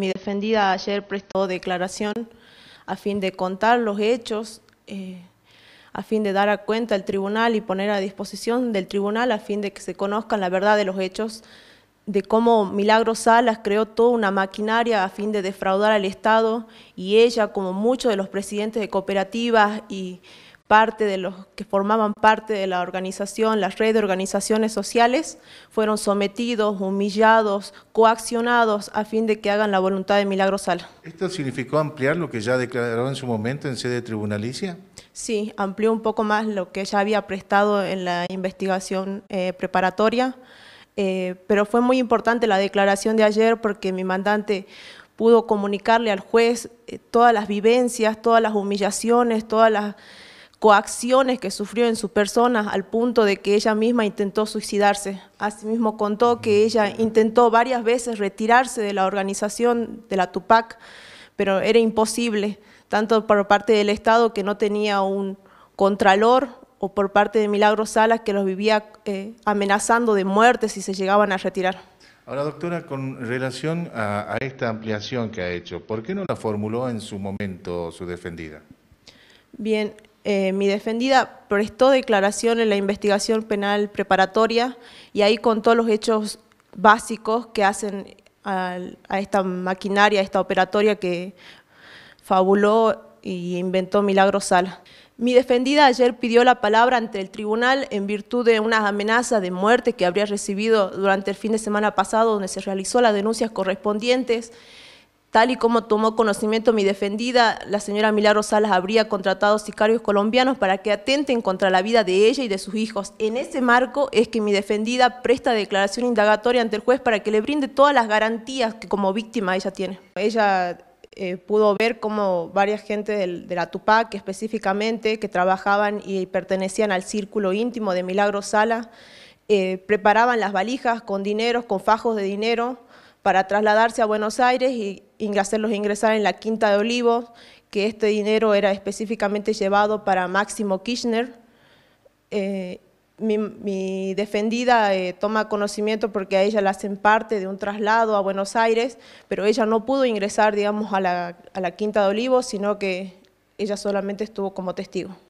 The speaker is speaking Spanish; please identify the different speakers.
Speaker 1: Mi defendida ayer prestó declaración a fin de contar los hechos, eh, a fin de dar a cuenta al tribunal y poner a disposición del tribunal a fin de que se conozcan la verdad de los hechos, de cómo Milagros Salas creó toda una maquinaria a fin de defraudar al Estado y ella, como muchos de los presidentes de cooperativas y parte de los que formaban parte de la organización, las redes de organizaciones sociales, fueron sometidos, humillados, coaccionados a fin de que hagan la voluntad de Milagro
Speaker 2: ¿Esto significó ampliar lo que ya declaró en su momento en sede tribunalicia?
Speaker 1: Sí, amplió un poco más lo que ya había prestado en la investigación eh, preparatoria, eh, pero fue muy importante la declaración de ayer porque mi mandante pudo comunicarle al juez eh, todas las vivencias, todas las humillaciones, todas las coacciones que sufrió en su persona al punto de que ella misma intentó suicidarse. Asimismo contó que ella intentó varias veces retirarse de la organización de la Tupac, pero era imposible, tanto por parte del Estado que no tenía un contralor o por parte de Milagros Salas que los vivía eh, amenazando de muerte si se llegaban a retirar.
Speaker 2: Ahora, doctora, con relación a, a esta ampliación que ha hecho, ¿por qué no la formuló en su momento su defendida?
Speaker 1: Bien, eh, mi defendida prestó declaración en la investigación penal preparatoria y ahí contó los hechos básicos que hacen a, esta maquinaria, a esta operatoria que fabuló y inventó Milagro Sala. Mi defendida ayer pidió la palabra ante el tribunal en virtud de una amenaza de muerte que habría recibido durante el fin de semana pasado, donde se realizó las denuncias correspondientes. Tal y como tomó conocimiento mi defendida, la señora Milagro Salas habría contratado sicarios colombianos para que atenten contra la vida de ella y de sus hijos. En ese marco es que mi defendida presta declaración indagatoria ante el juez para que le brinde todas las garantías que como víctima ella tiene. Ella eh, pudo ver cómo varias gente de la Tupac específicamente que trabajaban y pertenecían al círculo íntimo de Milagro Salas, eh, preparaban las valijas con dineros, con fajos de dinero para trasladarse a Buenos Aires y hacerlos ingresar en la Quinta de Olivos, que este dinero era específicamente llevado para Máximo Kirchner. Eh, mi, defendida eh, toma conocimiento porque a ella la hacen parte de un traslado a Buenos Aires, pero ella no pudo ingresar, digamos, a la, a la Quinta de Olivos, sino que ella solamente estuvo como testigo.